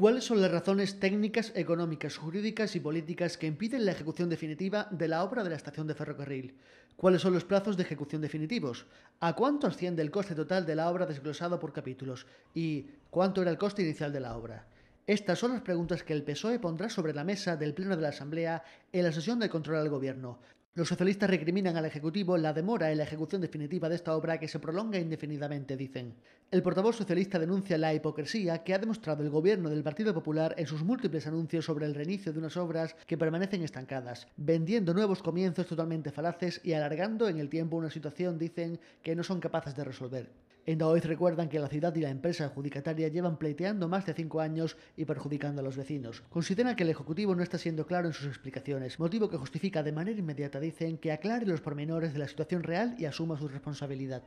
¿Cuáles son las razones técnicas, económicas, jurídicas y políticas que impiden la ejecución definitiva de la obra de la estación de ferrocarril? ¿Cuáles son los plazos de ejecución definitivos? ¿A cuánto asciende el coste total de la obra desglosado por capítulos? ¿Y cuánto era el coste inicial de la obra? Estas son las preguntas que el PSOE pondrá sobre la mesa del Pleno de la Asamblea en la sesión de control al Gobierno. Los socialistas recriminan al Ejecutivo la demora en la ejecución definitiva de esta obra que se prolonga indefinidamente, dicen. El portavoz socialista denuncia la hipocresía que ha demostrado el gobierno del Partido Popular en sus múltiples anuncios sobre el reinicio de unas obras que permanecen estancadas, vendiendo nuevos comienzos totalmente falaces y alargando en el tiempo una situación, dicen, que no son capaces de resolver. En Daoiz recuerdan que la ciudad y la empresa adjudicataria llevan pleiteando más de cinco años y perjudicando a los vecinos. Consideran que el Ejecutivo no está siendo claro en sus explicaciones, motivo que justifica de manera inmediata, dicen, que aclare los pormenores de la situación real y asuma su responsabilidad.